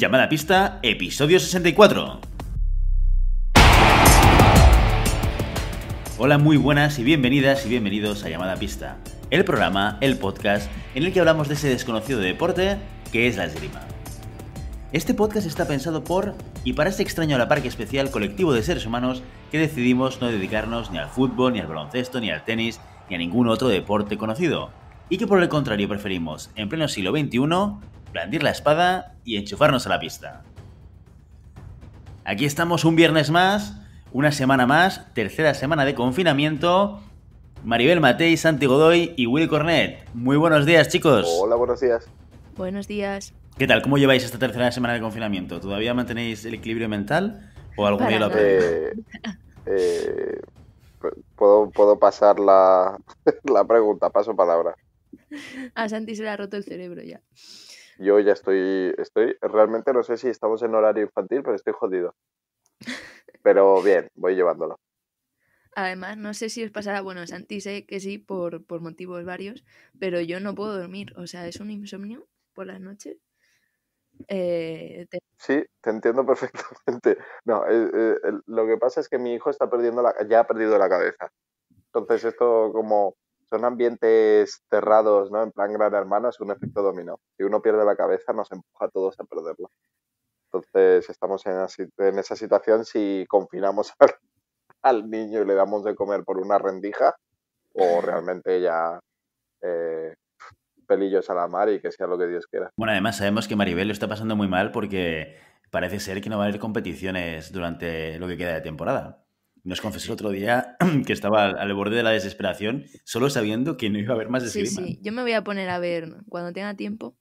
Llamada Pista, episodio 64. Hola, muy buenas y bienvenidas y bienvenidos a Llamada Pista, el programa, el podcast, en el que hablamos de ese desconocido deporte que es la esgrima. Este podcast está pensado por y para ese extraño la parque especial colectivo de seres humanos que decidimos no dedicarnos ni al fútbol, ni al baloncesto, ni al tenis, ni a ningún otro deporte conocido, y que por el contrario preferimos, en pleno siglo XXI, blandir la espada y enchufarnos a la pista. Aquí estamos un viernes más, una semana más, tercera semana de confinamiento. Maribel Matei, Santi Godoy y Will Cornet. Muy buenos días, chicos. Hola, buenos días. Buenos días. ¿Qué tal? ¿Cómo lleváis esta tercera semana de confinamiento? ¿Todavía mantenéis el equilibrio mental o algún día lo eh, eh, puedo, pasar la, la pregunta, paso palabra. A Santi se le ha roto el cerebro ya yo ya estoy, estoy, realmente no sé si estamos en horario infantil, pero estoy jodido. Pero bien, voy llevándolo. Además, no sé si os pasará, bueno, Santi sé que sí, por, motivos varios, pero yo no puedo dormir, o sea, es un insomnio por las noches. Eh, sí, te entiendo perfectamente. No, eh, eh, lo que pasa es que mi hijo está perdiendo la, ya ha perdido la cabeza. Entonces esto como son ambientes cerrados, ¿no? En plan gran hermano es un efecto dominó. Si uno pierde la cabeza, nos empuja a todos a perderla. Entonces estamos en, esa situación si confinamos al, niño y le damos de comer por una rendija o realmente ya eh, pelillos a la mar y que sea lo que Dios quiera. Bueno, además sabemos que Maribel lo está pasando muy mal porque parece ser que no va a haber competiciones durante lo que queda de temporada nos confesó el otro día que estaba al, borde de la desesperación, solo sabiendo que no iba a haber más esgrima. Sí, sí, yo me voy a poner a ver, cuando tenga tiempo,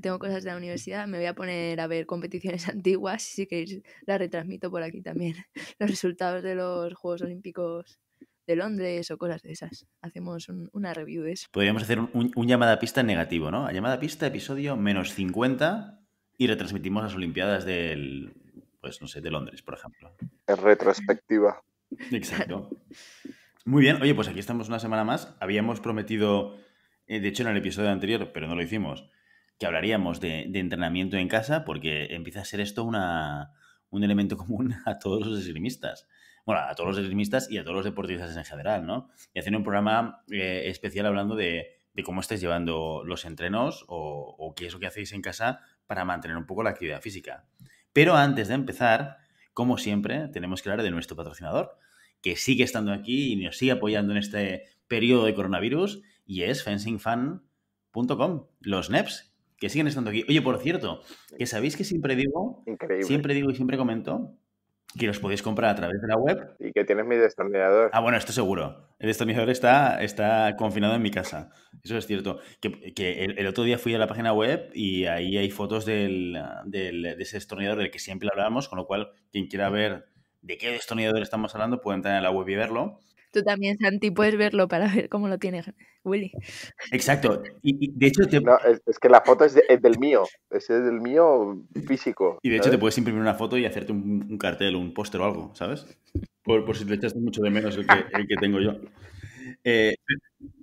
tengo cosas de la universidad, me voy a poner a ver competiciones antiguas, si queréis las retransmito por aquí también, los resultados de los Juegos Olímpicos de Londres o cosas de esas. Hacemos una review de eso. Podríamos hacer un, llamada a pista negativo, ¿no? A llamada pista, episodio menos 50 y retransmitimos las Olimpiadas del, pues no sé, de Londres, por ejemplo. Es retrospectiva. Exacto. Muy bien, oye, pues aquí estamos una semana más. Habíamos prometido, eh, de hecho en el episodio anterior, pero no lo hicimos, que hablaríamos de, entrenamiento en casa, porque empieza a ser esto una, un elemento común a todos los esgrimistas. Bueno, a todos los esgrimistas y a todos los deportistas en general, ¿no? Y hacer un programa eh, especial hablando de, cómo estáis llevando los entrenos o, o qué es lo que hacéis en casa para mantener un poco la actividad física. Pero antes de empezar, como siempre, tenemos que hablar de nuestro patrocinador, que sigue estando aquí y nos sigue apoyando en este periodo de coronavirus, y es fencingfan.com, los NEPs, que siguen estando aquí. Oye, por cierto, que sabéis que siempre digo, siempre digo y siempre comento que los podéis comprar a través de la web. Y que tienes mi destornillador. Ah, bueno, esto seguro. El destornillador está, está confinado en mi casa. Eso es cierto. Que, el, otro día fui a la página web y ahí hay fotos del, de ese destornillador del que siempre hablábamos, con lo cual quien quiera ver de qué destornillador estamos hablando puede entrar en la web y verlo. Tú también, Santi, puedes verlo para ver cómo lo tiene Willy. Exacto. Y, de es, que la foto es, del mío, es del mío físico. Y de hecho, te puedes imprimir una foto y hacerte un, cartel, un póster o algo, ¿sabes? Por, si te echas mucho de menos el que, tengo yo. Eh,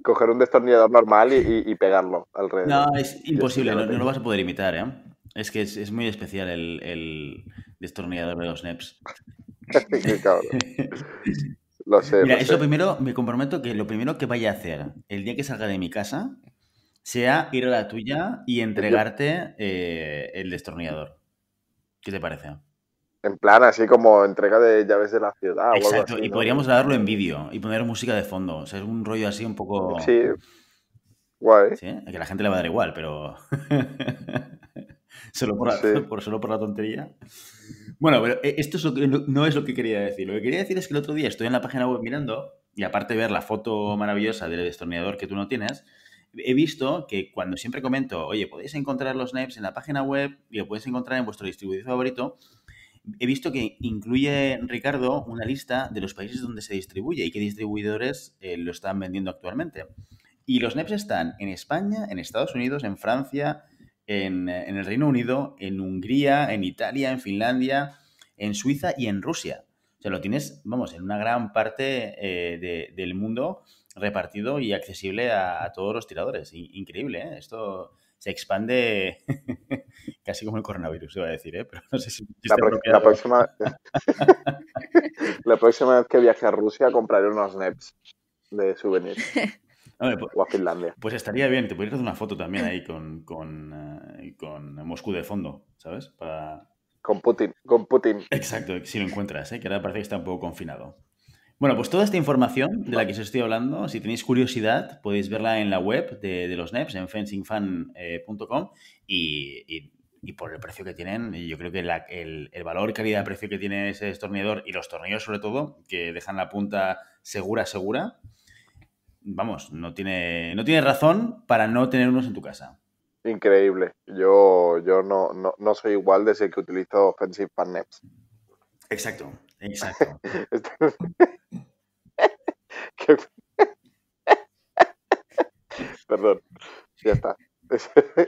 Coger un destornillador normal y, pegarlo alrededor. No, es imposible, no, lo vas a poder imitar, ¿eh? Es que es, muy especial el, destornillador de los NEPs. No sé. Mira, eso primero, me comprometo que lo primero que vaya a hacer el día que salga de mi casa sea ir a la tuya y entregarte eh, el destornillador. ¿Qué te parece? En plan, así como entrega de llaves de la ciudad. Exacto, o algo y podríamos grabarlo en vídeo y poner música de fondo. O sea, es un rollo así un poco. Sí. Guay. Sí, que la gente le va a dar igual, pero. solo, por, solo por la tontería. Bueno, pero eh, esto es no es lo que quería decir. Lo que quería decir es que el otro día estoy en la página web mirando, y aparte de ver la foto maravillosa del destornillador que tú no tienes, he visto que cuando siempre comento, oye, podéis encontrar los NEPs en la página web y lo podéis encontrar en vuestro distribuidor favorito, he visto que incluye, Ricardo, una lista de los países donde se distribuye y qué distribuidores eh, lo están vendiendo actualmente. Y los NEPs están en España, en Estados Unidos, en Francia, eh, en, el Reino Unido, en Hungría, en Italia, en Finlandia, en Suiza y en Rusia. O sea, lo tienes, vamos, en una gran parte eh, del mundo repartido y accesible a, todos los tiradores. increíble, ¿eh? Esto se expande casi como el coronavirus, iba a decir, ¿eh? La, próxima... la próxima vez que viaje a Rusia compraré unos NEPs de souvenirs. pues, a Finlandia. Pues estaría bien, te podrías hacer una foto también ahí eh, con, Moscú de fondo, ¿sabes? Para... Con Putin, con Putin. Exacto, si lo encuentras, ¿eh? que ahora parece que está un poco confinado. Bueno, pues toda esta información de la que os estoy hablando, si tenéis curiosidad, podéis verla en la web de, los NEPs, en fencingfan.com, eh, y, y, por el precio que tienen, yo creo que el, el, valor, calidad, precio que tiene ese destornillador y los tornillos sobre todo, que dejan la punta segura, segura, vamos, no tiene, no tiene razón para no tener unos en tu casa. Increíble. Yo, yo no, soy igual desde que utilizo Offensive Partners. Exacto, exacto. Este Perdón, ya está.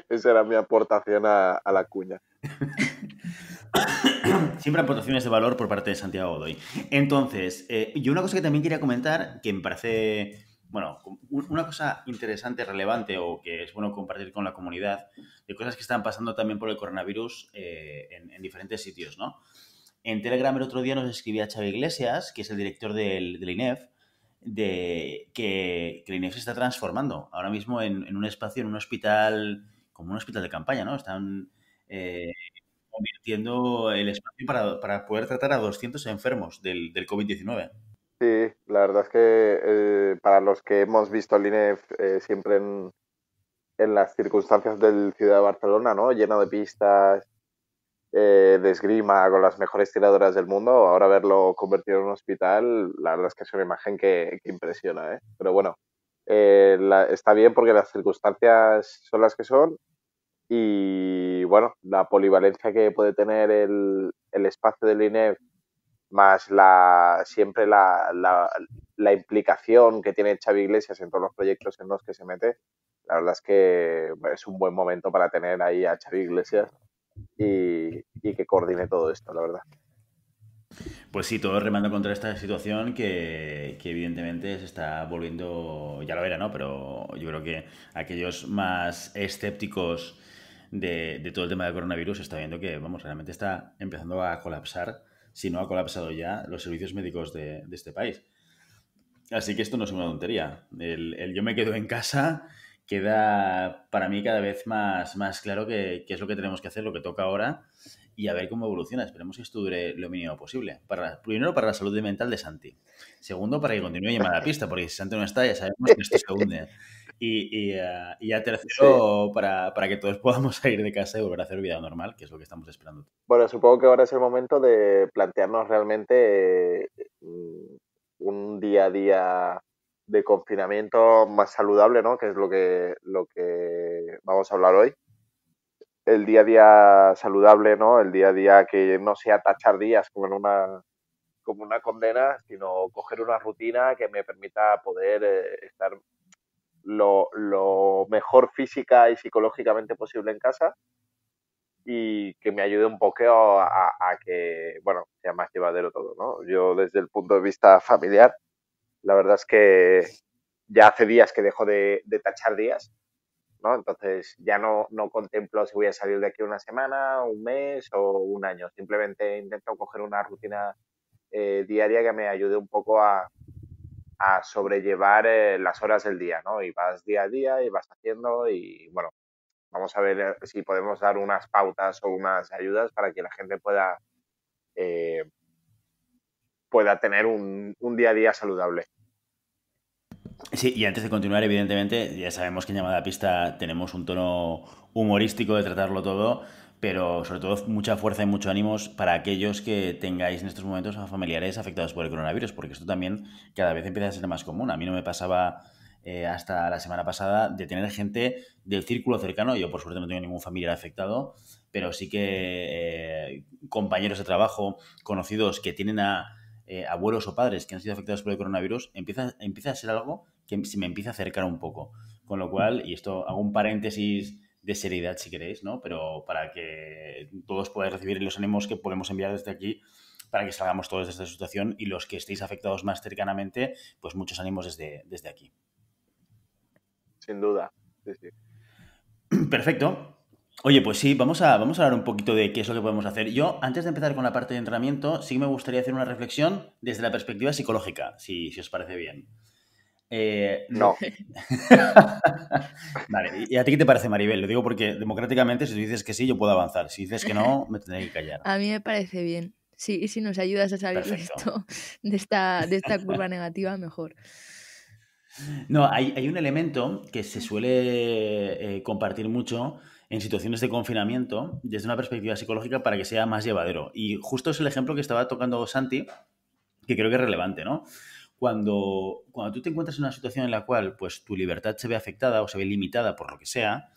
Esa era mi aportación a, la cuña. Siempre aportaciones de valor por parte de Santiago Godoy. Entonces, eh, yo una cosa que también quería comentar, que me parece bueno, una cosa interesante, relevante o que es bueno compartir con la comunidad, de cosas que están pasando también por el coronavirus eh, en, diferentes sitios, ¿no? En Telegram el otro día nos escribía Xavi Iglesias, que es el director del, INEF, de que, el INEF se está transformando ahora mismo en, un espacio, en un hospital, como un hospital de campaña, ¿no? Están eh, convirtiendo el espacio para, poder tratar a 200 enfermos del, del COVID-19. Sí, la verdad es que eh, para los que hemos visto el INEF eh, siempre en, las circunstancias del Ciudad de Barcelona, ¿no? Lleno de pistas, eh, de esgrima, con las mejores tiradoras del mundo, ahora verlo convertido en un hospital, la verdad es que es una imagen que, impresiona, ¿eh? Pero bueno, eh, está bien porque las circunstancias son las que son y, bueno, la polivalencia que puede tener el, el espacio del INEF más la, siempre la, la, implicación que tiene Xavi Iglesias en todos los proyectos en los que se mete, la verdad es que es un buen momento para tener ahí a Xavi Iglesias y, que coordine todo esto, la verdad. Pues sí, todo remando contra esta situación que, evidentemente se está volviendo, ya lo era, ¿no? Pero yo creo que aquellos más escépticos de, de todo el tema del coronavirus está viendo que, vamos, realmente está empezando a colapsar si no ha colapsado ya los servicios médicos de, este país. Así que esto no es una tontería. El, yo me quedo en casa queda para mí cada vez más, más claro que, es lo que tenemos que hacer, lo que toca ahora y a ver cómo evoluciona. Esperemos que esto dure lo mínimo posible. primero, para la salud mental de Santi. Segundo, para que continúe llamada a la pista, porque si Santi no está, ya sabemos que esto se hunde. Y, y, eh, tercero, para, para, que todos podamos salir de casa y volver a hacer vida normal, que es lo que estamos esperando. Bueno, supongo que ahora es el momento de plantearnos realmente eh, mm, un día a día de confinamiento más saludable, ¿no? Que es lo que, lo que vamos a hablar hoy. El día a día saludable, ¿no? El día a día que no sea tachar días como una como una condena, sino coger una rutina que me permita poder eh, estar lo, mejor física y psicológicamente posible en casa y que me ayude un poco a, que, bueno, sea más llevadero todo, ¿no? Yo desde el punto de vista familiar, la verdad es que ya hace días que dejo de, tachar días, ¿no? Entonces ya no, no contemplo si voy a salir de aquí una semana, un mes o un año. Simplemente intento coger una rutina eh, diaria que me ayude un poco a, a sobrellevar eh, las horas del día, ¿no? Y vas día a día y vas haciendo y bueno, vamos a ver eh, si podemos dar unas pautas o unas ayudas para que la gente pueda, eh, pueda tener un, un día a día saludable. Sí, y antes de continuar, evidentemente, ya sabemos que en Llamada Pista tenemos un tono humorístico de tratarlo todo, pero sobre todo mucha fuerza y mucho ánimos para aquellos que tengáis en estos momentos a familiares afectados por el coronavirus, porque esto también cada vez empieza a ser más común. A mí no me pasaba eh, hasta la semana pasada de tener gente del círculo cercano, yo por suerte no tengo ningún familiar afectado, pero sí que eh, compañeros de trabajo, conocidos que tienen a eh, abuelos o padres que han sido afectados por el coronavirus, empieza, empieza a ser algo que se me empieza a acercar un poco. Con lo cual, y esto hago un paréntesis de seriedad, si queréis, ¿no? Pero para que todos podáis recibir los ánimos que podemos enviar desde aquí para que salgamos todos de esta situación y los que estéis afectados más cercanamente, pues muchos ánimos desde, desde aquí. Sin duda. Perfecto. Oye, pues sí, vamos a, vamos a hablar un poquito de qué es lo que podemos hacer. Yo, antes de empezar con la parte de entrenamiento, sí me gustaría hacer una reflexión desde la perspectiva psicológica, si, si os parece bien. Eh, no. vale, ¿y a ti qué te parece, Maribel? Lo digo porque democráticamente, si tú dices que sí, yo puedo avanzar. Si dices que no, me tendré que callar. A mí me parece bien. Sí, y si nos ayudas a salir de, esto, de, esta, de esta curva negativa, mejor. No, hay, hay, un elemento que se suele eh, compartir mucho en situaciones de confinamiento desde una perspectiva psicológica para que sea más llevadero. Y justo es el ejemplo que estaba tocando Santi, que creo que es relevante, ¿no? cuando, cuando tú te encuentras en una situación en la cual pues, tu libertad se ve afectada o se ve limitada por lo que sea,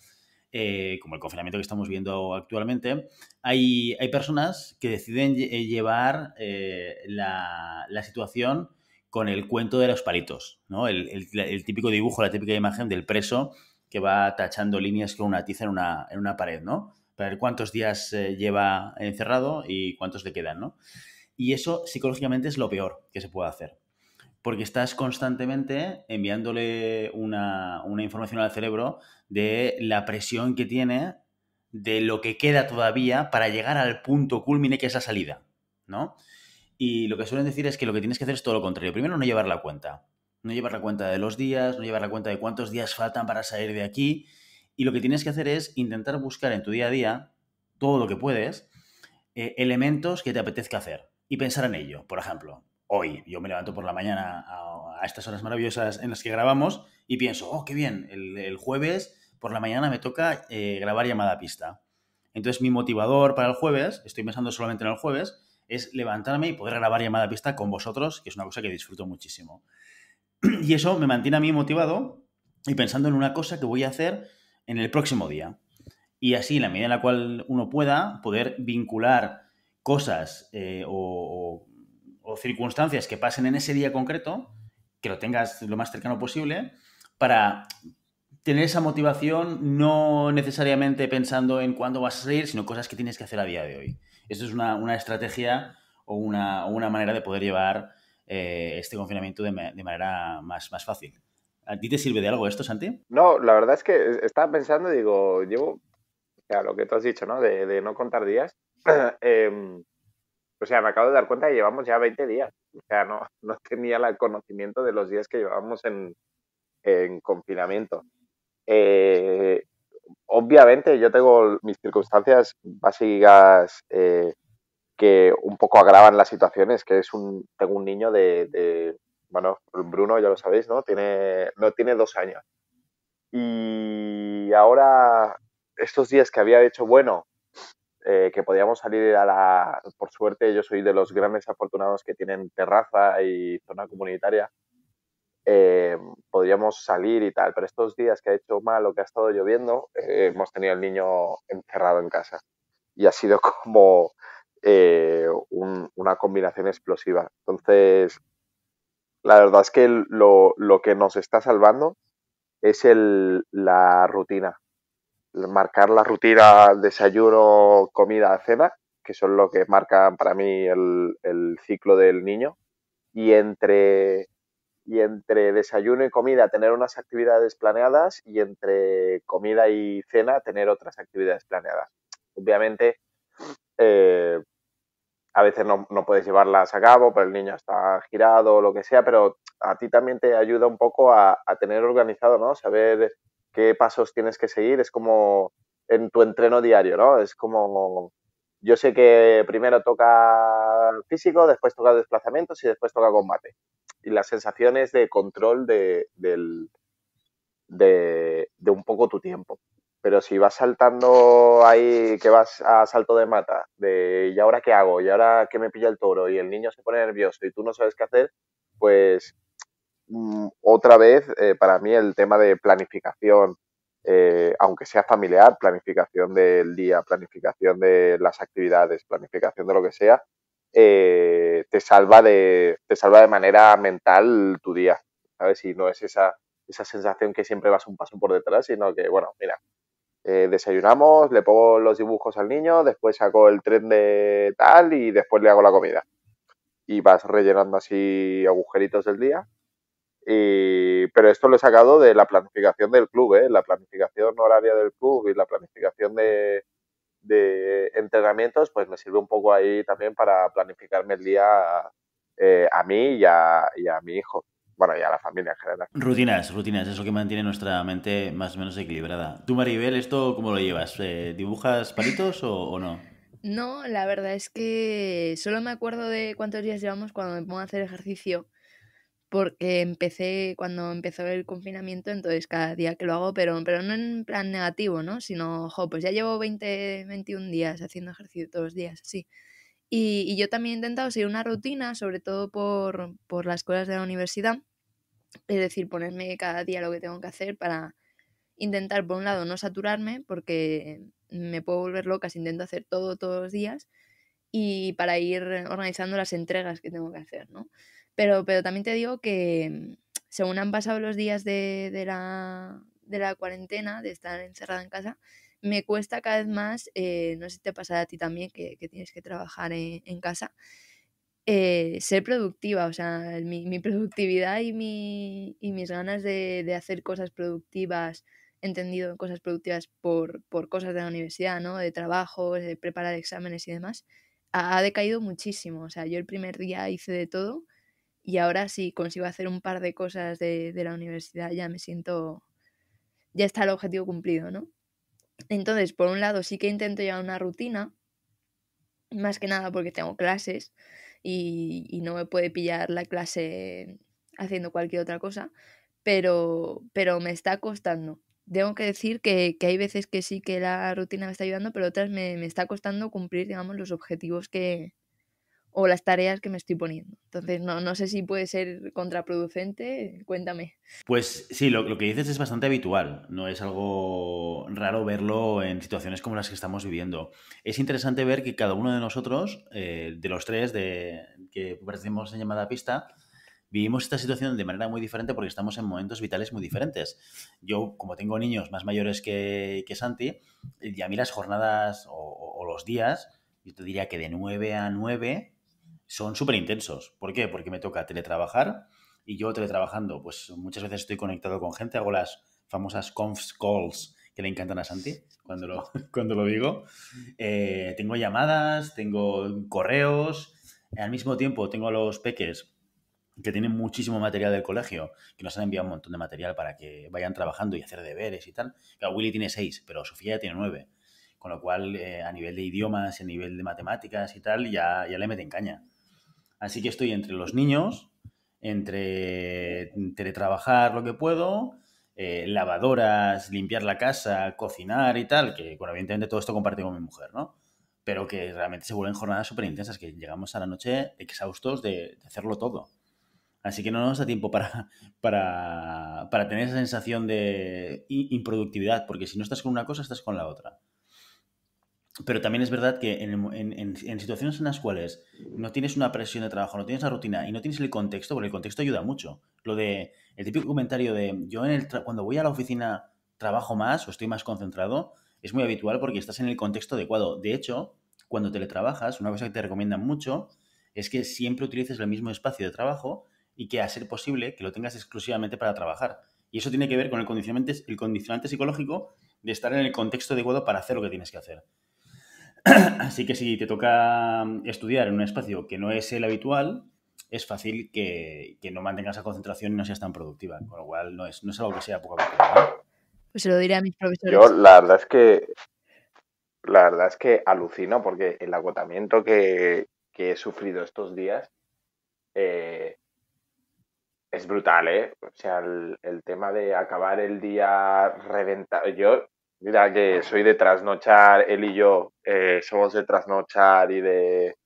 eh, como el confinamiento que estamos viendo actualmente, hay, hay personas que deciden eh, llevar eh, la, situación con el cuento de los palitos, ¿no? El, típico dibujo, la típica imagen del preso que va tachando líneas con una tiza en una, pared, ¿no? Para ver cuántos días lleva encerrado y cuántos le quedan, ¿no? Y eso psicológicamente es lo peor que se puede hacer porque estás constantemente enviándole una, información al cerebro de la presión que tiene, de lo que queda todavía para llegar al punto culmine que es la salida, ¿no? Y lo que suelen decir es que lo que tienes que hacer es todo lo contrario. Primero, no llevar la cuenta. No llevar la cuenta de los días, no llevar la cuenta de cuántos días faltan para salir de aquí. Y lo que tienes que hacer es intentar buscar en tu día a día, todo lo que puedes, eh, elementos que te apetezca hacer y pensar en ello. Por ejemplo, hoy. Yo me levanto por la mañana a, estas horas maravillosas en las que grabamos y pienso, oh, qué bien, el, jueves por la mañana me toca eh, grabar llamada a pista. Entonces mi motivador para el jueves, estoy pensando solamente en el jueves, es levantarme y poder grabar llamada a pista con vosotros, que es una cosa que disfruto muchísimo. Y eso me mantiene a mí motivado y pensando en una cosa que voy a hacer en el próximo día. Y así, en la medida en la cual uno pueda, poder vincular cosas eh, o o circunstancias que pasen en ese día concreto, que lo tengas lo más cercano posible, para tener esa motivación no necesariamente pensando en cuándo vas a salir, sino cosas que tienes que hacer a día de hoy. Esto es una, estrategia o una, manera de poder llevar eh, este confinamiento de, manera más, fácil. ¿A ti te sirve de algo esto, Santi? No, la verdad es que estaba pensando, digo, llevo, a lo que tú has dicho, ¿no? De, no contar días. Em, o sea, me acabo de dar cuenta que llevamos ya 20 días. O sea, no, no tenía el conocimiento de los días que llevábamos en, en confinamiento. Eh, obviamente yo tengo mis circunstancias básicas eh, que un poco agravan las situaciones, que es un, tengo un niño de, bueno, Bruno ya lo sabéis, ¿no? Tiene, no tiene dos años. Y ahora, estos días que había hecho, bueno, eh, que podíamos salir a la... Por suerte, yo soy de los grandes afortunados que tienen terraza y zona comunitaria. Eh, podríamos salir y tal, pero estos días que ha hecho mal o que ha estado lloviendo, eh, hemos tenido al niño encerrado en casa. Y ha sido como eh, una combinación explosiva. Entonces, la verdad es que lo, lo que nos está salvando es el, la rutina marcar la rutina desayuno, comida, cena, que son lo que marcan para mí el, ciclo del niño. Y entre, y entre desayuno y comida tener unas actividades planeadas y entre comida y cena tener otras actividades planeadas. Obviamente, eh, a veces no, puedes llevarlas a cabo, pero el niño está girado o lo que sea, pero a ti también te ayuda un poco a, a tener organizado, ¿no? Saber qué pasos tienes que seguir, es como en tu entreno diario, ¿no? Es como, yo sé que primero toca físico, después toca desplazamientos y después toca combate. Y las sensaciones de control de, del, de, de un poco tu tiempo pero si vas saltando ahí, que vas a salto de mata, de y ahora qué hago, y ahora que me pilla el toro, y el niño se pone nervioso y tú no sabes qué hacer, pues Mm, otra vez, eh, para mí, el tema de planificación, eh, aunque sea familiar, planificación del día, planificación de las actividades, planificación de lo que sea, eh, te, salva de, te salva de manera mental tu día, ¿sabes? Y no es esa, esa sensación que siempre vas un paso por detrás, sino que, bueno, mira, desayunamos, le pongo los dibujos al niño, después saco el tren de tal y después le hago la comida. Y vas rellenando así agujeritos del día y, pero esto lo he sacado de la planificación del club, ¿eh? la planificación horaria del club y la planificación de, entrenamientos, pues me sirve un poco ahí también para planificarme el día eh, a mí y a, mi hijo. Bueno, y a la familia en general. Rutinas, rutinas, eso que mantiene nuestra mente más o menos equilibrada. ¿Tú, Maribel, esto cómo lo llevas? Eh, ¿Dibujas palitos o, o no? No, la verdad es que solo me acuerdo de cuántos días llevamos cuando me pongo a hacer ejercicio porque empecé cuando empezó el confinamiento, entonces cada día que lo hago, pero, pero no en plan negativo, ¿no? Sino, jo, pues ya llevo 20, 21 días haciendo ejercicio todos los días, así. Y, yo también he intentado seguir una rutina, sobre todo por, por las cosas de la universidad, es decir, ponerme cada día lo que tengo que hacer para intentar, por un lado, no saturarme, porque me puedo volver loca si intento hacer todo todos los días, y para ir organizando las entregas que tengo que hacer, ¿no? Pero, pero también te digo que según han pasado los días de, de, la, de la cuarentena, de estar encerrada en casa, me cuesta cada vez más, eh, no sé si te pasa a ti también, que, que tienes que trabajar en, casa, eh, ser productiva, o sea, mi, mi productividad y, mi, y, mis ganas de, de, hacer cosas productivas, entendido cosas productivas por, por, cosas de la universidad, ¿no? De trabajo, de preparar exámenes y demás, ha, ha, decaído muchísimo, o sea, yo el primer día hice de todo y ahora si consigo hacer un par de cosas de, la universidad, ya me siento, ya está el objetivo cumplido, ¿no? Entonces, por un lado, sí que intento llevar una rutina, más que nada porque tengo clases y, no me puede pillar la clase haciendo cualquier otra cosa, pero, pero me está costando. Tengo que decir que, hay veces que sí que la rutina me está ayudando, pero otras me, me está costando cumplir, digamos, los objetivos que, o las tareas que me estoy poniendo. Entonces, no, no sé si puede ser contraproducente, cuéntame. Pues sí, lo, que dices es bastante habitual, no es algo raro verlo en situaciones como las que estamos viviendo. Es interesante ver que cada uno de nosotros, eh, de los tres de, que participamos en llamada pista, vivimos esta situación de manera muy diferente porque estamos en momentos vitales muy diferentes. Yo, como tengo niños más mayores que, Santi, y a mí las jornadas o, o los días, yo te diría que de 9 a 9 son súper intensos. ¿Por qué? Porque me toca teletrabajar y yo teletrabajando, pues muchas veces estoy conectado con gente, hago las famosas conf calls que le encantan a Santi cuando lo, cuando lo digo. Eh, tengo llamadas, tengo correos, al mismo tiempo tengo a los peques que tienen muchísimo material del colegio, que nos han enviado un montón de material para que vayan trabajando y hacer deberes y tal. Willy tiene seis, pero Sofía tiene nueve. Con lo cual, eh, a nivel de idiomas, a nivel de matemáticas y tal, ya, ya le meten caña. Así que estoy entre los niños, entre teletrabajar lo que puedo, eh, lavadoras, limpiar la casa, cocinar y tal, que evidentemente todo esto comparto con mi mujer, ¿no? Pero que realmente se vuelven jornadas súper intensas, que llegamos a la noche exhaustos de, hacerlo todo. Así que no nos da tiempo para, para tener esa sensación de improductividad, porque si no estás con una cosa, estás con la otra pero también es verdad que en, situaciones en las cuales no tienes una presión de trabajo, no tienes la rutina y no tienes el contexto, porque el contexto ayuda mucho. Lo de el típico comentario de yo en el cuando voy a la oficina trabajo más o estoy más concentrado, es muy habitual porque estás en el contexto adecuado. De hecho, cuando teletrabajas, una cosa que te recomiendan mucho es que siempre utilices el mismo espacio de trabajo y que a ser posible que lo tengas exclusivamente para trabajar. Y eso tiene que ver con el condicionante, el condicionante psicológico de estar en el contexto adecuado para hacer lo que tienes que hacer. Así que si te toca mm, estudiar en un espacio que no es el habitual, es fácil que, no mantengas esa concentración y no seas tan productiva. Con lo cual, no es, no es algo que sea poco habitual. Pues se lo diré a mis profesores. Yo, la verdad es que. La verdad es que alucino porque el agotamiento que, he sufrido estos días eh, es brutal, ¿eh? O sea, el, el, tema de acabar el día reventado. Yo Mira que soy de trasnochar, él y yo eh, somos de trasnochar y de,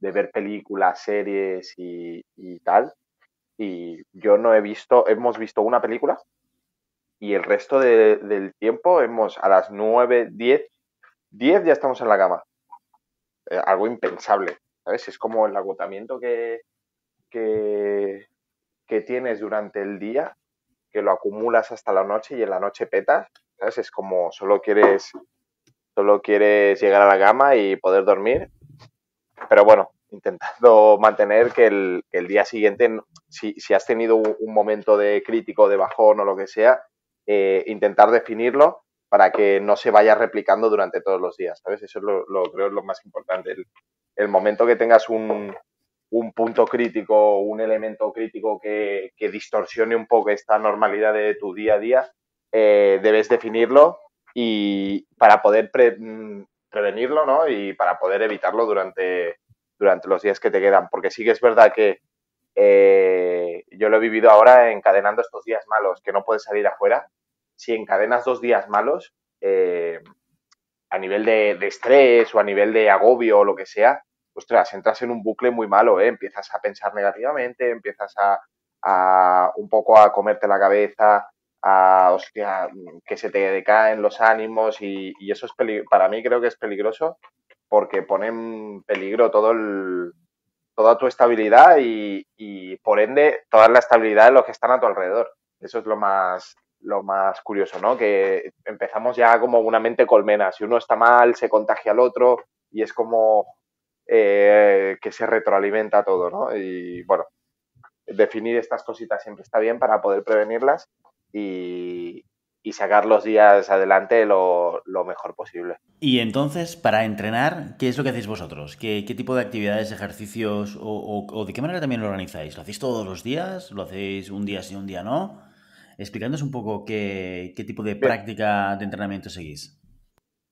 ver películas, series y, tal. Y yo no he visto, hemos visto una película y el resto del tiempo hemos a las nueve, 10, 10 ya estamos en la cama. Eh, algo impensable, ¿sabes? Es como el agotamiento que, que, que tienes durante el día, que lo acumulas hasta la noche y en la noche petas es como solo quieres, solo quieres llegar a la gama y poder dormir, pero bueno, intentando mantener que el, día siguiente, si, has tenido un, momento de crítico, de bajón o lo que sea, eh, intentar definirlo para que no se vaya replicando durante todos los días, ¿sabes? Eso es lo, creo es lo más importante. El, momento que tengas un, punto crítico, un elemento crítico que, que distorsione un poco esta normalidad de tu día a día, eh, debes definirlo y para poder mm, prevenirlo ¿no? y para poder evitarlo durante, durante los días que te quedan. Porque sí que es verdad que eh, yo lo he vivido ahora encadenando estos días malos, que no puedes salir afuera. Si encadenas dos días malos, eh, a nivel de, estrés o a nivel de agobio o lo que sea, ostras, entras en un bucle muy malo, empiezas a pensar negativamente, empiezas a un poco a comerte la cabeza, que se te decaen los ánimos y, eso es para mí creo que es peligroso porque pone en peligro todo toda tu estabilidad y, por ende toda la estabilidad de los que están a tu alrededor. Eso es lo más, lo más curioso, ¿no? Que empezamos ya como una mente colmena. Si uno está mal, se contagia al otro y es como eh, que se retroalimenta todo, ¿no? Y bueno, definir estas cositas siempre está bien para poder prevenirlas y, sacar los días adelante lo, mejor posible. Y entonces, para entrenar, ¿qué es lo que hacéis vosotros? ¿Qué, tipo de actividades, ejercicios o, de qué manera también lo organizáis? ¿Lo hacéis todos los días? ¿Lo hacéis un día sí, un día no? Explicándonos un poco qué, tipo de práctica de entrenamiento seguís.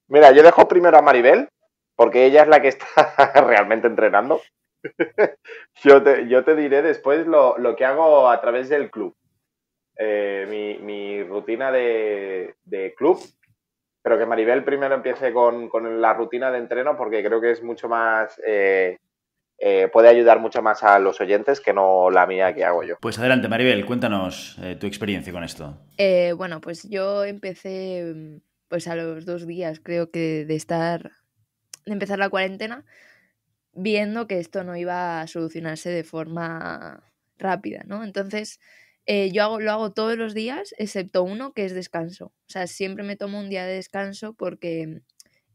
Mira, yo dejo primero a Maribel, porque ella es la que está realmente entrenando. yo, te, yo, te, diré después lo que hago a través del club. Eh, mi, rutina de, club, pero que Maribel primero empiece con, la rutina de entreno porque creo que es mucho más... Eh, eh, puede ayudar mucho más a los oyentes que no la mía que hago yo. Pues adelante, Maribel, cuéntanos tu experiencia con esto. bueno, pues yo empecé pues a los dos días creo que de estar, de empezar la cuarentena, viendo que esto no iba a solucionarse de forma rápida, ¿no? Entonces, eh, yo lo hago todos los días, excepto uno que es descanso. O sea, siempre me tomo un día de descanso porque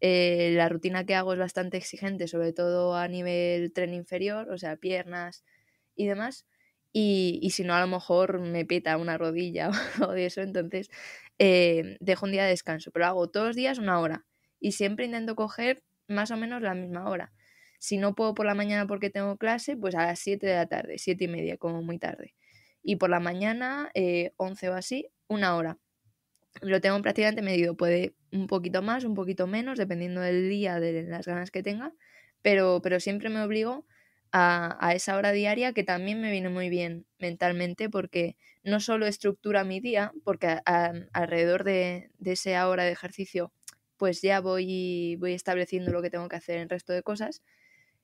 eh, la rutina que hago es bastante exigente, sobre todo a nivel tren inferior, o sea, piernas y demás. Y, si no, a lo mejor me peta una rodilla o de eso, entonces eh, dejo un día de descanso. Pero hago todos los días una hora y siempre intento coger más o menos la misma hora. Si no puedo por la mañana porque tengo clase, pues a las 7 de la tarde, 7 y media, como muy tarde y por la mañana 11 eh, o así, una hora. Lo tengo prácticamente medido, puede un poquito más, un poquito menos, dependiendo del día, de las ganas que tenga, pero, pero siempre me obligo a, esa hora diaria que también me viene muy bien mentalmente porque no solo estructura mi día, porque alrededor de, esa hora de ejercicio pues ya voy, voy estableciendo lo que tengo que hacer en el resto de cosas,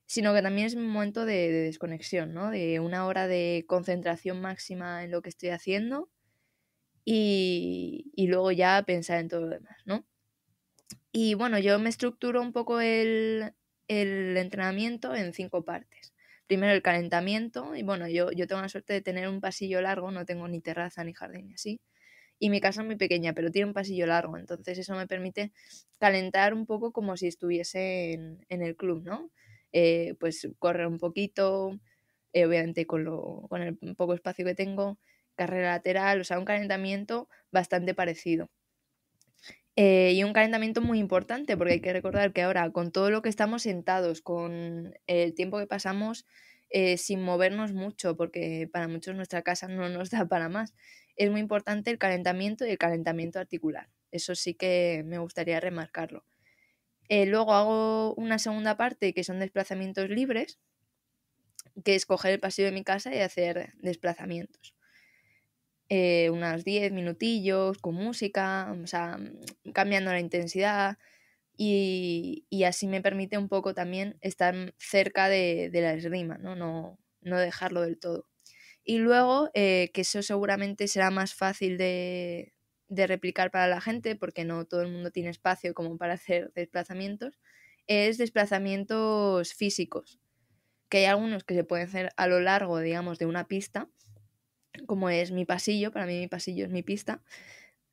sino que también es un momento de, desconexión, ¿no? De una hora de concentración máxima en lo que estoy haciendo y, luego ya pensar en todo lo demás, ¿no? Y bueno, yo me estructuro un poco el, entrenamiento en cinco partes. Primero el calentamiento, y bueno, yo, tengo la suerte de tener un pasillo largo, no tengo ni terraza ni jardín así. Y mi casa es muy pequeña, pero tiene un pasillo largo, entonces eso me permite calentar un poco como si estuviese en, en el club, ¿no? Eh, pues correr un poquito, eh, obviamente con, el poco espacio que tengo, carrera lateral, o sea, un calentamiento bastante parecido. Eh, y un calentamiento muy importante, porque hay que recordar que ahora, con todo lo que estamos sentados, con el tiempo que pasamos sin movernos mucho, porque para muchos nuestra casa no nos da para más, es muy importante el calentamiento y el calentamiento articular. Eso sí que me gustaría remarcarlo. Eh, luego hago una segunda parte que son desplazamientos libres, que es coger el pasillo de mi casa y hacer desplazamientos. Eh, unas unos 10 minutillos con música, o sea, cambiando la intensidad y, así me permite un poco también estar cerca de, la esgrima, ¿no? No, no dejarlo del todo. Y luego, eh, que eso seguramente será más fácil de, de replicar para la gente, porque no todo el mundo tiene espacio como para hacer desplazamientos, es desplazamientos físicos, que hay algunos que se pueden hacer a lo largo, digamos, de una pista, como es mi pasillo, para mí mi pasillo es mi pista,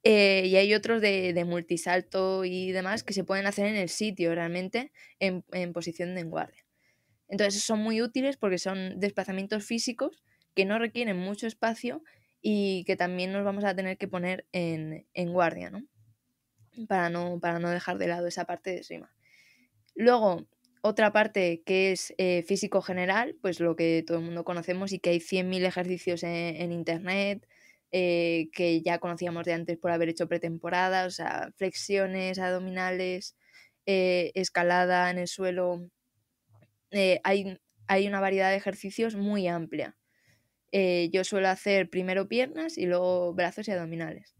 eh, y hay otros de, multisalto y demás que se pueden hacer en el sitio realmente, en, posición de guardia Entonces son muy útiles porque son desplazamientos físicos que no requieren mucho espacio y que también nos vamos a tener que poner en, guardia, ¿no? Para, ¿no? para no dejar de lado esa parte de rima. Luego, otra parte que es eh, físico general, pues lo que todo el mundo conocemos y que hay 100.000 ejercicios en, Internet, eh, que ya conocíamos de antes por haber hecho pretemporadas, o sea, flexiones, abdominales, eh, escalada en el suelo. hay, hay, una variedad de ejercicios muy amplia. Eh, yo suelo hacer primero piernas y luego brazos y abdominales.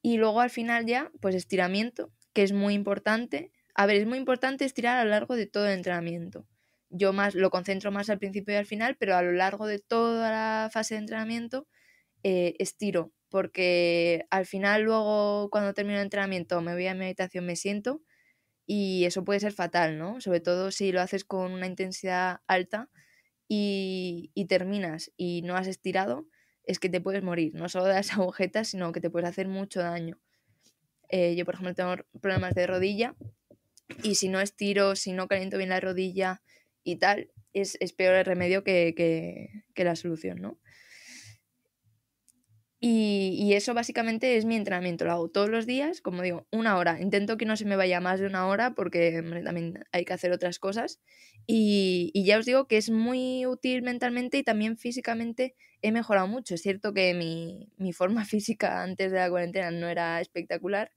Y luego al final ya, pues estiramiento, que es muy importante. A ver, es muy importante estirar a lo largo de todo el entrenamiento. Yo más lo concentro más al principio y al final, pero a lo largo de toda la fase de entrenamiento eh, estiro, porque al final luego cuando termino el entrenamiento me voy a mi habitación, me siento y eso puede ser fatal, ¿no? Sobre todo si lo haces con una intensidad alta y, terminas y no has estirado, es que te puedes morir, no solo de agujetas, sino que te puedes hacer mucho daño. Eh, yo, por ejemplo, tengo problemas de rodilla y si no estiro, si no caliento bien la rodilla y tal, es, peor el remedio que la solución, ¿no? Y, eso básicamente es mi entrenamiento. Lo hago todos los días, como digo, una hora. Intento que no se me vaya más de una hora porque también hay que hacer otras cosas. Y, ya os digo que es muy útil mentalmente y también físicamente he mejorado mucho. Es cierto que mi, forma física antes de la cuarentena no era espectacular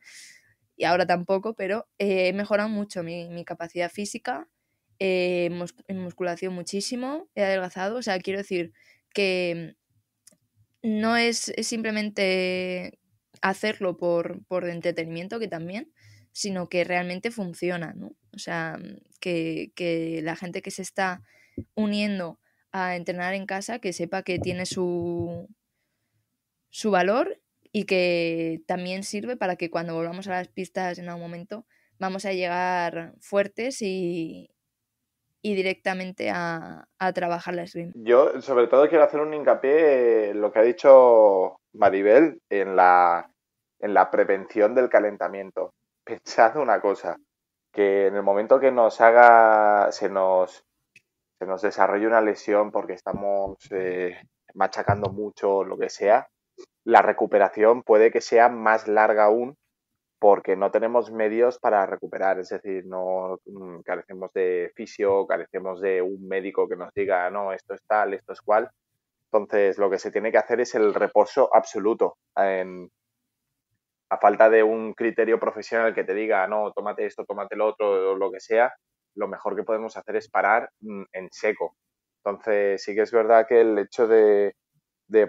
y ahora tampoco, pero eh, he mejorado mucho mi, capacidad física, en eh, musculación muchísimo, he adelgazado. O sea, quiero decir que no es, simplemente hacerlo por, entretenimiento, que también, sino que realmente funciona, ¿no? O sea, que, la gente que se está uniendo a entrenar en casa, que sepa que tiene su, su valor y que también sirve para que cuando volvamos a las pistas en algún momento vamos a llegar fuertes y, y directamente a, trabajar la Yo sobre todo quiero hacer un hincapié en lo que ha dicho Maribel en la, en la prevención del calentamiento. Pensad una cosa, que en el momento que nos haga, se nos, se nos desarrolle una lesión porque estamos eh, machacando mucho lo que sea, la recuperación puede que sea más larga aún porque no tenemos medios para recuperar, es decir, no mm, carecemos de fisio, carecemos de un médico que nos diga, no, esto es tal, esto es cual. Entonces, lo que se tiene que hacer es el reposo absoluto. a falta de un criterio profesional que te diga, no, tómate esto, tómate lo otro, lo que sea, lo mejor que podemos hacer es parar mm, en seco. Entonces, sí que es verdad que el hecho de,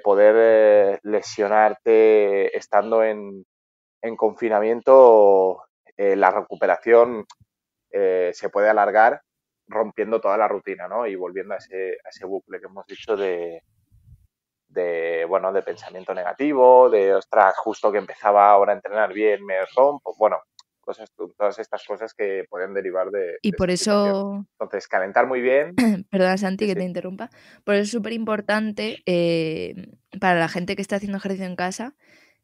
poder eh, lesionarte estando en, en confinamiento eh, la recuperación eh, se puede alargar rompiendo toda la rutina, ¿no? Y volviendo a ese, bucle que hemos dicho de, bueno, de pensamiento negativo, de, ostras, justo que empezaba ahora a entrenar bien, me rompo, bueno, cosas, todas estas cosas que pueden derivar de... Y por eso... Entonces, calentar muy bien. Perdona, Santi, que te interrumpa. Por eso es súper importante eh, para la gente que está haciendo ejercicio en casa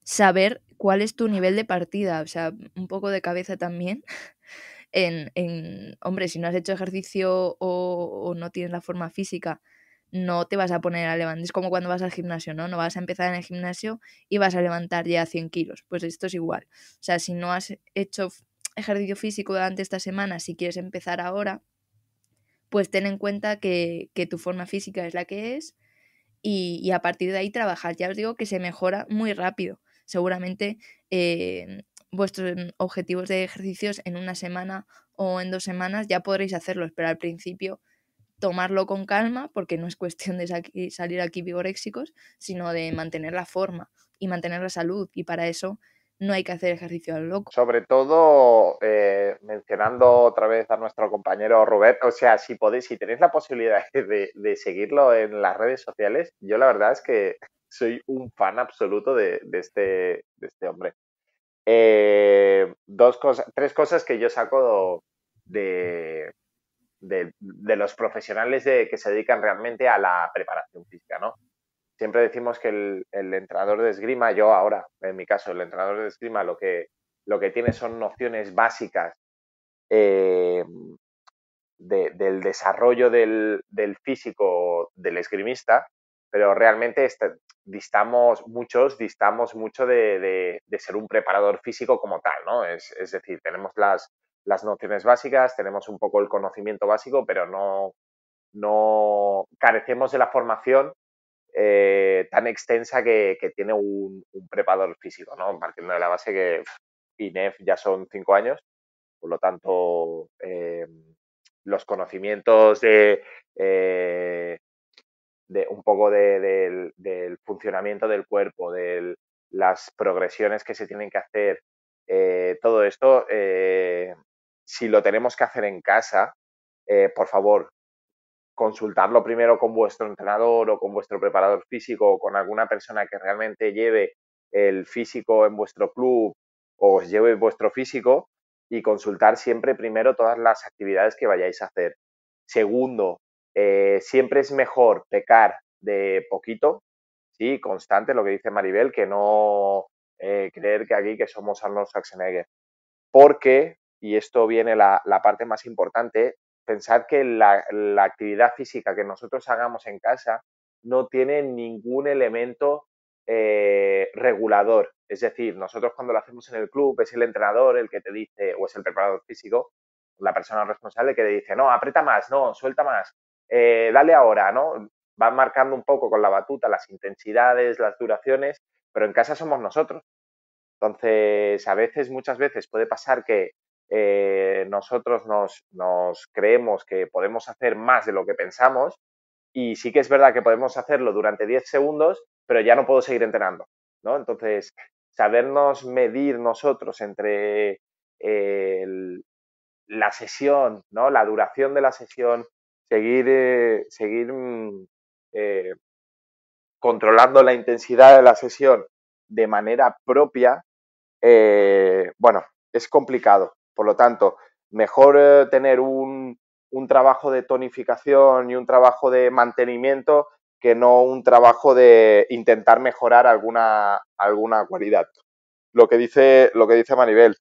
saber cuál es tu nivel de partida, o sea, un poco de cabeza también. En, en hombre, si no has hecho ejercicio o, no tienes la forma física, no te vas a poner a levantar. Es como cuando vas al gimnasio, ¿no? No vas a empezar en el gimnasio y vas a levantar ya 100 kilos. Pues esto es igual. O sea, si no has hecho ejercicio físico durante esta semana, si quieres empezar ahora, pues ten en cuenta que, tu forma física es la que es y, a partir de ahí trabajar. Ya os digo que se mejora muy rápido seguramente eh, vuestros mm, objetivos de ejercicios en una semana o en dos semanas ya podréis hacerlo, pero al principio tomarlo con calma porque no es cuestión de salir aquí vigoréxicos, sino de mantener la forma y mantener la salud y para eso no hay que hacer ejercicio al loco. Sobre todo, eh, mencionando otra vez a nuestro compañero Robert, o sea, si podéis, si tenéis la posibilidad de, seguirlo en las redes sociales, yo la verdad es que soy un fan absoluto de, este, este, hombre. Eh, tres cosas que yo saco de, los profesionales que se dedican realmente a la preparación física, ¿no? Siempre decimos que el, entrenador de esgrima, yo ahora, en mi caso, el entrenador de esgrima lo que, lo que tiene son nociones básicas eh, del desarrollo del, físico del esgrimista pero realmente este, distamos muchos, distamos mucho de, ser un preparador físico como tal, ¿no? Es, es decir, tenemos las, las, nociones básicas, tenemos un poco el conocimiento básico, pero no, no carecemos de la formación eh, tan extensa que, tiene un, preparador físico, ¿no? Partiendo de la base que INEF ya son cinco años, por lo tanto, eh, los conocimientos de... Eh, de un poco del funcionamiento del cuerpo, de las progresiones que se tienen que hacer, eh, todo esto, eh, si lo tenemos que hacer en casa, eh, por favor, consultarlo primero con vuestro entrenador o con vuestro preparador físico o con alguna persona que realmente lleve el físico en vuestro club o os lleve vuestro físico y consultar siempre primero todas las actividades que vayáis a hacer. Segundo, eh, siempre es mejor pecar de poquito, sí, constante, lo que dice Maribel, que no eh, creer que aquí que somos Arnold Schwarzenegger. Porque, y esto viene la, parte más importante, pensar que la, actividad física que nosotros hagamos en casa no tiene ningún elemento eh, regulador. Es decir, nosotros cuando lo hacemos en el club es el entrenador el que te dice, o es el preparador físico, la persona responsable que te dice, no, aprieta más, no, suelta más. Eh, dale ahora, ¿no? Va marcando un poco con la batuta las intensidades, las duraciones, pero en casa somos nosotros. Entonces, a veces, muchas veces puede pasar que eh, nosotros nos, creemos que podemos hacer más de lo que pensamos y sí que es verdad que podemos hacerlo durante 10 segundos, pero ya no puedo seguir entrenando, ¿no? Entonces, sabernos medir nosotros entre eh, la sesión, ¿no? La duración de la sesión, seguir, eh, seguir mm, eh, controlando la intensidad de la sesión de manera propia, eh, bueno, es complicado. Por lo tanto, mejor tener un, un trabajo de tonificación y un trabajo de mantenimiento que no un trabajo de intentar mejorar alguna, alguna cualidad. Lo que, dice, lo que dice Maribel,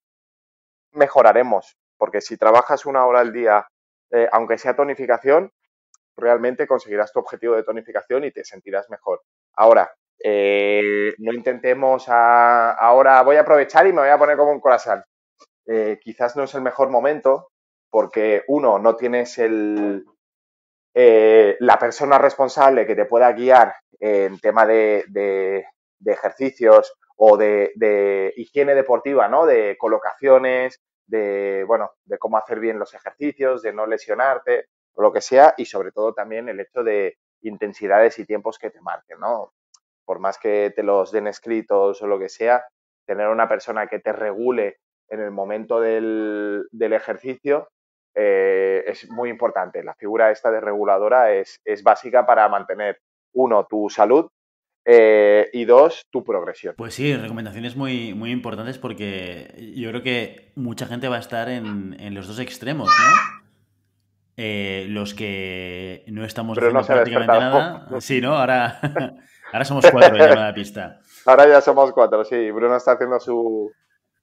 mejoraremos, porque si trabajas una hora al día eh, aunque sea tonificación, realmente conseguirás tu objetivo de tonificación y te sentirás mejor. Ahora, eh, no intentemos ahora voy a aprovechar y me voy a poner como un corazón. Eh, quizás no es el mejor momento porque uno, no tienes el, la persona responsable que te pueda guiar en tema de, ejercicios o de, de, higiene deportiva, ¿no? De colocaciones, de, bueno, de cómo hacer bien los ejercicios, de no lesionarte o lo que sea, y sobre todo también el hecho de intensidades y tiempos que te marquen, ¿no? Por más que te los den escritos o lo que sea, tener una persona que te regule en el momento del, ejercicio eh, es muy importante. La figura esta de reguladora es, es básica para mantener, uno, tu salud eh, y dos, tu progresión. Pues sí, recomendaciones muy, muy importantes porque yo creo que mucha gente va a estar en, los dos extremos, ¿no? Eh, los que no estamos haciendo prácticamente nada. Sí, ¿no? Ahora, ahora somos cuatro en la pista. Ahora ya somos cuatro, sí. Bruno está haciendo su,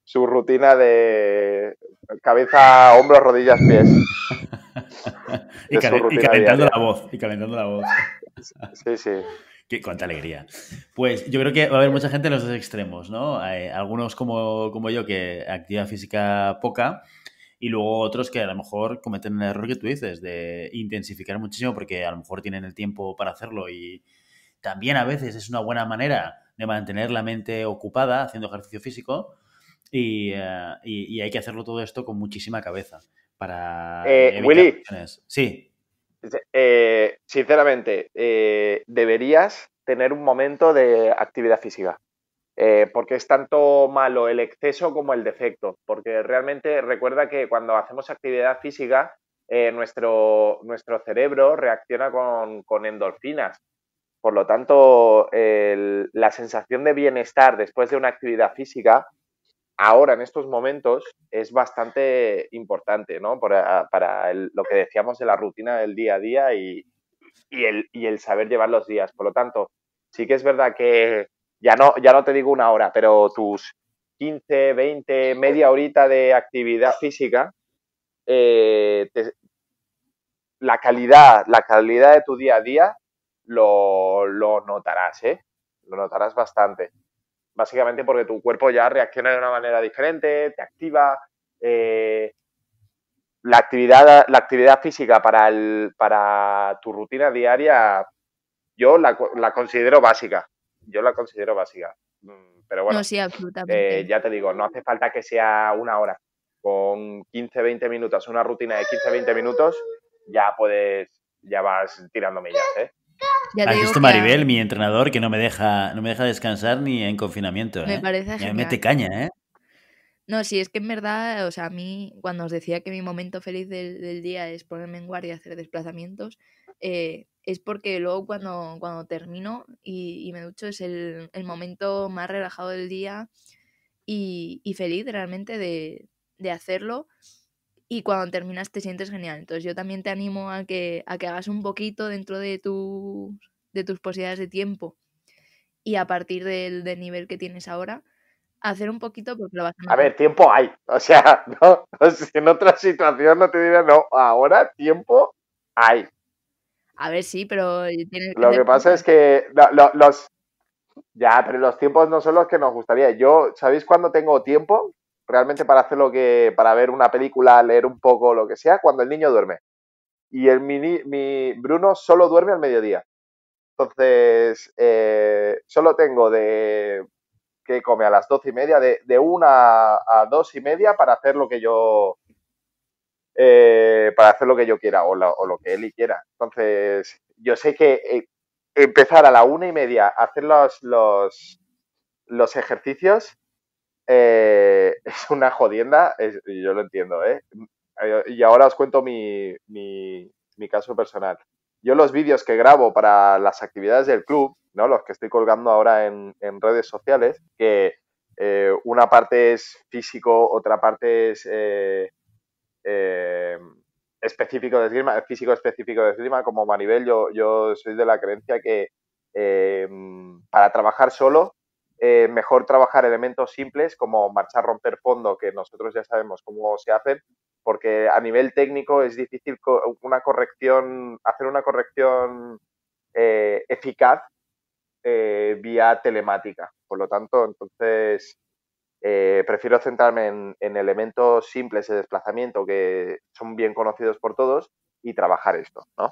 su rutina de cabeza, hombros, rodillas, pies. y calentando la voz. Y calentando la voz. sí, sí. Qué, cuánta alegría. Pues yo creo que va a haber mucha gente en los dos extremos, ¿no? Eh, algunos como, yo que activa física poca y luego otros que a lo mejor cometen el error que tú dices de intensificar muchísimo porque a lo mejor tienen el tiempo para hacerlo y también a veces es una buena manera de mantener la mente ocupada haciendo ejercicio físico y, eh, hay que hacerlo todo esto con muchísima cabeza para... Eh, Willy. Sí. Eh, sinceramente, eh, deberías tener un momento de actividad física. Eh, porque es tanto malo el exceso como el defecto. Porque realmente recuerda que cuando hacemos actividad física, nuestro, nuestro cerebro reacciona con, endorfinas. Por lo tanto, la sensación de bienestar después de una actividad física ahora en estos momentos es bastante importante, ¿no? Para, lo que decíamos de la rutina del día a día y, el, saber llevar los días. Por lo tanto, sí que es verdad que ya no, ya no te digo una hora, pero tus 15, 20, media horita de actividad física, eh, la calidad, la calidad de tu día a día lo, lo notarás, ¿eh? Lo notarás bastante básicamente porque tu cuerpo ya reacciona de una manera diferente, te activa. Eh, la, actividad, la actividad física para, el, para tu rutina diaria, yo la, considero básica. Yo la considero básica. Mm, pero bueno, no, absolutamente. Eh, ya te digo, no hace falta que sea una hora. Con 15, 20 minutos, una rutina de 15, 20 minutos, ya puedes, ya vas tirando millas, ¿eh? Ya esto Maribel, mi entrenador, que no me deja, no me deja descansar ni en confinamiento? Me ¿eh? parece genial. Me mete caña, ¿eh? No, sí, es que en verdad, o sea, a mí, cuando os decía que mi momento feliz del, día es ponerme en guardia, y hacer desplazamientos, eh, es porque luego cuando, cuando termino y, me ducho es el, momento más relajado del día y, feliz realmente de, de hacerlo y cuando terminas te sientes genial. Entonces yo también te animo a que, a que hagas un poquito dentro de, de tus posibilidades de tiempo y a partir del, nivel que tienes ahora, hacer un poquito porque lo vas a... A ver, tiempo hay. O sea, no, en otra situación no te diría, no, ahora tiempo hay. A ver, sí, pero... Eh, lo que, pasa es que los... Ya, pero los tiempos no son los que nos gustaría. Yo, ¿sabéis cuándo tengo tiempo? realmente para hacer lo que, para ver una película, leer un poco, lo que sea, cuando el niño duerme. Y el, mi, Bruno solo duerme al mediodía. Entonces, eh, solo tengo de que come a las doce y media, de, una a dos y media para hacer lo que yo eh, para hacer lo que yo quiera o, o, lo que él quiera. Entonces, yo sé que eh, empezar a la una y media hacer los, los, los ejercicios eh, es una jodienda, yo lo entiendo, ¿eh? Y ahora os cuento mi, caso personal. Yo los vídeos que grabo para las actividades del club, ¿no? los que estoy colgando ahora en, redes sociales, que eh, una parte es físico, otra parte es específico de esgrima, físico específico de esgrima, como Maribel, yo, yo soy de la creencia que para trabajar solo eh, mejor trabajar elementos simples como marchar, romper fondo, que nosotros ya sabemos cómo se hacen, porque a nivel técnico es difícil una corrección, hacer una corrección eh, eficaz eh, vía telemática. Por lo tanto, entonces prefiero centrarme en, elementos simples de desplazamiento que son bien conocidos por todos y trabajar esto, ¿no?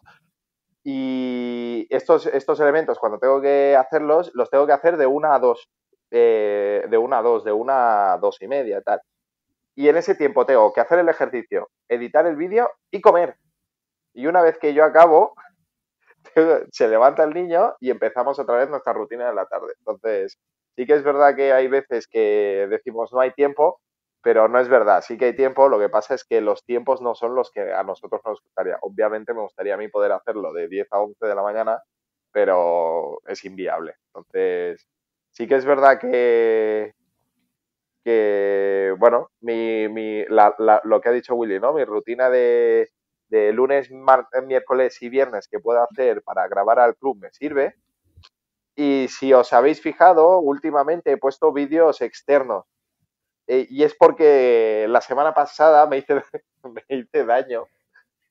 Y estos, estos elementos, cuando tengo que hacerlos, los tengo que hacer de una a dos. Eh, de una a dos, de una a dos y media, tal. Y en ese tiempo tengo que hacer el ejercicio, editar el vídeo y comer. Y una vez que yo acabo, se levanta el niño y empezamos otra vez nuestra rutina de la tarde. Entonces, sí que es verdad que hay veces que decimos no hay tiempo, pero no es verdad. Sí que hay tiempo, lo que pasa es que los tiempos no son los que a nosotros nos gustaría. Obviamente me gustaría a mí poder hacerlo de 10 a 11 de la mañana, pero es inviable. Entonces, Sí que es verdad que, bueno, mi, lo que ha dicho Willy, ¿no? Mi rutina de, lunes, martes, eh, miércoles y viernes que puedo hacer para grabar al club me sirve. Y si os habéis fijado, últimamente he puesto vídeos externos. Eh, y es porque la semana pasada me hice, me hice daño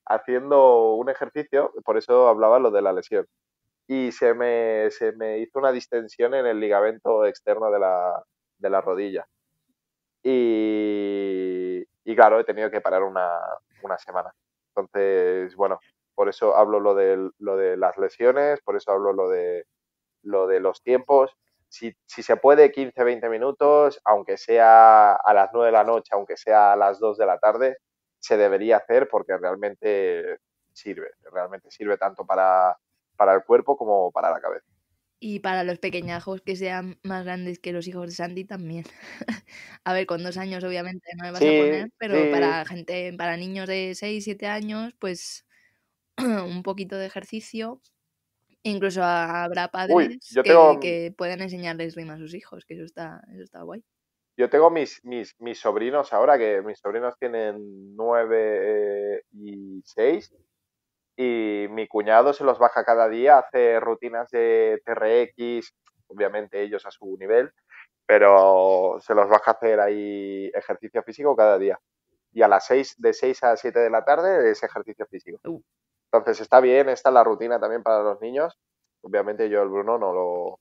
haciendo un ejercicio, por eso hablaba lo de la lesión y se me, hizo una distensión en el ligamento externo de la, rodilla. Y, claro, he tenido que parar una, semana. Entonces, bueno, por eso hablo lo de, lo de las lesiones, por eso hablo lo de, lo de los tiempos. Si, si, se puede 15, 20 minutos, aunque sea a las 9 de la noche, aunque sea a las 2 de la tarde, se debería hacer porque realmente sirve, realmente sirve tanto para, para el cuerpo como para la cabeza. Y para los pequeñajos que sean más grandes que los hijos de Sandy también. a ver, con dos años obviamente no me vas a poner, pero para gente, para niños de seis, siete años, pues un poquito de ejercicio. Incluso habrá padres que, puedan enseñarles rima a sus hijos, que eso está, eso está guay. Yo tengo mis, mis, sobrinos ahora, que mis sobrinos tienen nueve eh, y seis, y mi cuñado se los baja cada día, hace rutinas de TRX, obviamente ellos a su nivel, pero se los baja a hacer ahí ejercicio físico cada día. Y a las 6, de 6 a 7 de la tarde es ejercicio físico. Uh. Entonces está bien, está la rutina también para los niños. Obviamente yo el Bruno no lo...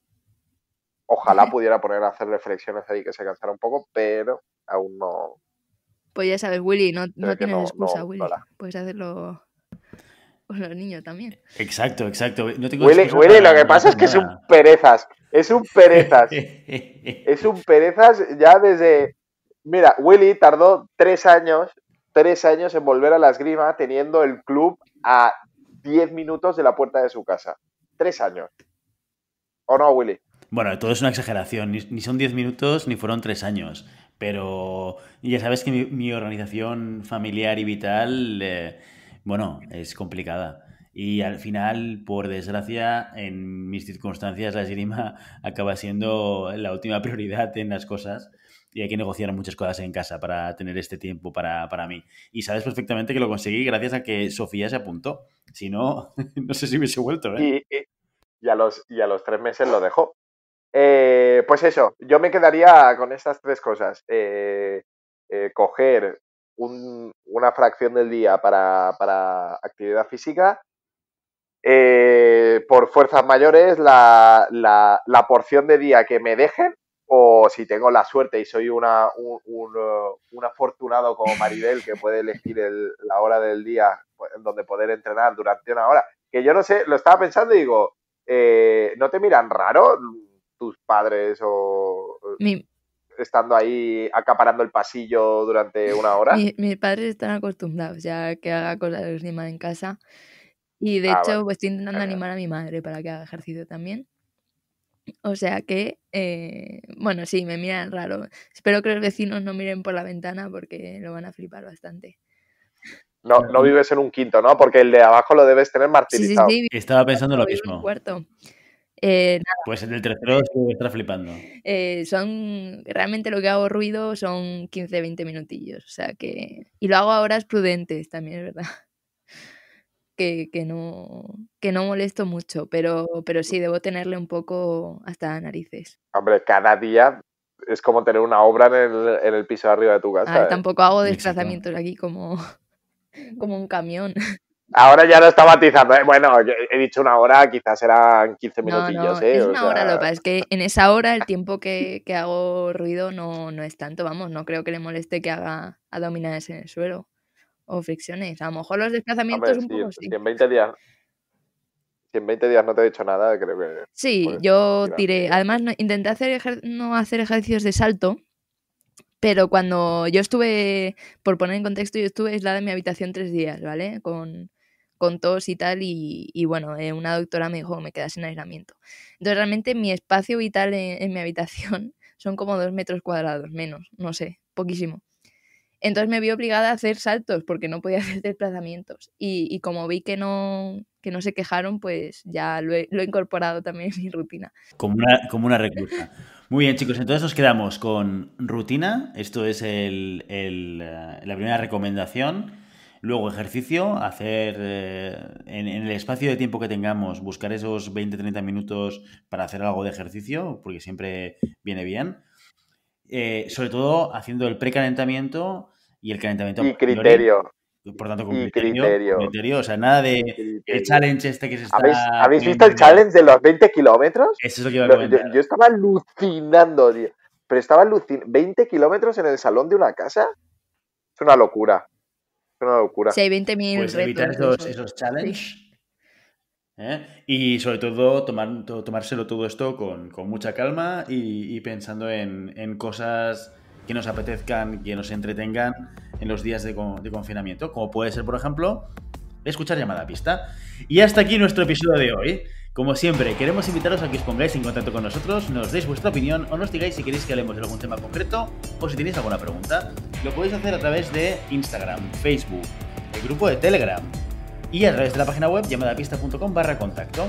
Ojalá pudiera poner a hacer reflexiones ahí que se cansara un poco, pero aún no... Pues ya sabes, Willy, no, no tienes excusa, Willy. Puedes hacerlo los niños también. Exacto, exacto. No tengo lo que pasa es que es un perezas. Es un perezas. es un perezas ya desde. Mira, Willy tardó tres años, tres años en volver a la esgrima teniendo el club a diez minutos de la puerta de su casa. Tres años. ¿O no, Willy? Bueno, todo es una exageración. Ni, son diez minutos ni fueron tres años. Pero ya sabes que mi, organización familiar y vital. Eh, bueno, es complicada. Y al final, por desgracia, en mis circunstancias, la esgrima acaba siendo la última prioridad en las cosas. Y hay que negociar muchas cosas en casa para tener este tiempo para, mí. Y sabes perfectamente que lo conseguí gracias a que Sofía se apuntó. Si no, no sé si hubiese vuelto. ¿eh? Y, a los, y a los tres meses lo dejó. Eh, pues eso, yo me quedaría con estas tres cosas. Eh, coger un, una fracción del día para, actividad física, eh, por fuerzas mayores la, la, la, porción de día que me dejen o si tengo la suerte y soy una, un, uh, afortunado como Maribel que puede elegir la hora del día pues, en donde poder entrenar durante una hora, que yo no sé, lo estaba pensando y digo, eh, ¿no te miran raro tus padres o... Uh, estando ahí acaparando el pasillo durante una hora? mis padres están acostumbrados ya que haga cosas de encima en casa. Y de ah, hecho, pues estoy intentando animar a mi madre para que haga ejercicio también. O sea que, eh, bueno, sí, me miran raro. Espero que los vecinos no miren por la ventana porque lo van a flipar bastante. No, vives en un quinto, ¿no? Porque el de abajo lo debes tener martirizado. Sí, Estaba pensando lo mismo. Eh, pues en el eh, tercero se está flipando. Eh, son, realmente lo que hago ruido son 15, 20 minutillos, o sea que... Y lo hago a horas prudentes también, es verdad. Que, no, que no molesto mucho, pero, pero sí, debo tenerle un poco hasta narices. Hombre, cada día es como tener una obra en el, piso de arriba de tu casa. Tampoco hago desplazamientos aquí como, como un camión. Ahora ya lo está batizando. ¿eh? Bueno, he dicho una hora, quizás eran 15 minutillos. No, ¿eh? Es una hora, lo que es que en esa hora el tiempo que, hago ruido no, es tanto. Vamos, no creo que le moleste que haga abdominales en el suelo o fricciones. A lo mejor los desplazamientos un en 20 días. Si en 20 días no te he dicho nada, creo que. Sí, yo tiré. Además, intenté hacer no hacer ejercicios de salto, pero cuando yo estuve, por poner en contexto, yo estuve aislada en mi habitación tres días, ¿vale? Con, con tos y tal, y, bueno, eh, una doctora me dijo me quedas en aislamiento. Entonces realmente mi espacio vital en, mi habitación son como dos metros cuadrados, menos, no sé, poquísimo. Entonces me vi obligada a hacer saltos porque no podía hacer desplazamientos. Y, como vi que no, no se quejaron, pues ya lo he, incorporado también en mi rutina. Como una, como una Muy bien, chicos, entonces nos quedamos con rutina. Esto es eh, la primera recomendación. Luego ejercicio, hacer eh, en, el espacio de tiempo que tengamos, buscar esos 20-30 minutos para hacer algo de ejercicio, porque siempre viene bien. Eh, sobre todo haciendo el precalentamiento y el calentamiento. Y criterio. Por tanto, con criterio, criterio. criterio, O sea, nada de, challenge este que se está. ¿Habéis, visto el challenge de los 20 kilómetros? Eso es lo que iba a Yo, estaba alucinando, tío. Pero estaba alucinando. ¿20 kilómetros en el salón de una casa? Es una locura una locura. Si 20.000 pues evitar pues esos, challenges. ¿eh? Y sobre todo, tomárselo todo esto con, mucha calma y, pensando en, cosas que nos apetezcan, que nos entretengan en los días de, de confinamiento, como puede ser, por ejemplo, escuchar llamada a pista. Y hasta aquí nuestro episodio de hoy. Como siempre, queremos invitaros a que os pongáis en contacto con nosotros, nos deis vuestra opinión o nos digáis si queréis que hablemos de algún tema concreto o si tenéis alguna pregunta. Lo podéis hacer a través de Instagram, Facebook, el grupo de Telegram y a través de la página web llamadapista.com barra contacto.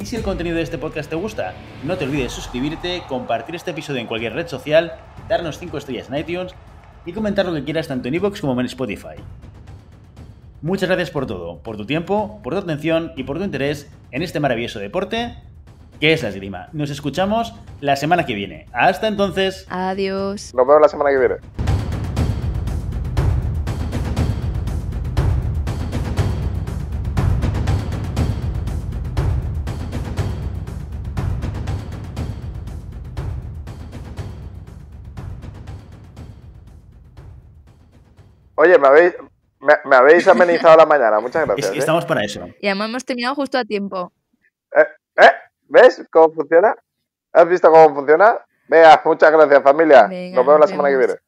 Y si el contenido de este podcast te gusta, no te olvides suscribirte, compartir este episodio en cualquier red social, darnos 5 estrellas en iTunes y comentar lo que quieras tanto en iVoox como en Spotify. Muchas gracias por todo, por tu tiempo, por tu atención y por tu interés en este maravilloso deporte que es la esgrima. Nos escuchamos la semana que viene. Hasta entonces. Adiós. Nos vemos la semana que viene. Oye, me habéis, me, habéis amenizado la mañana, muchas gracias. ¿eh? Estamos para eso. Y además hemos terminado justo a tiempo. ¿Eh? eh ¿Ves cómo funciona? ¿Has visto cómo funciona? Vea, muchas gracias, familia. nos vemos la semana que viene.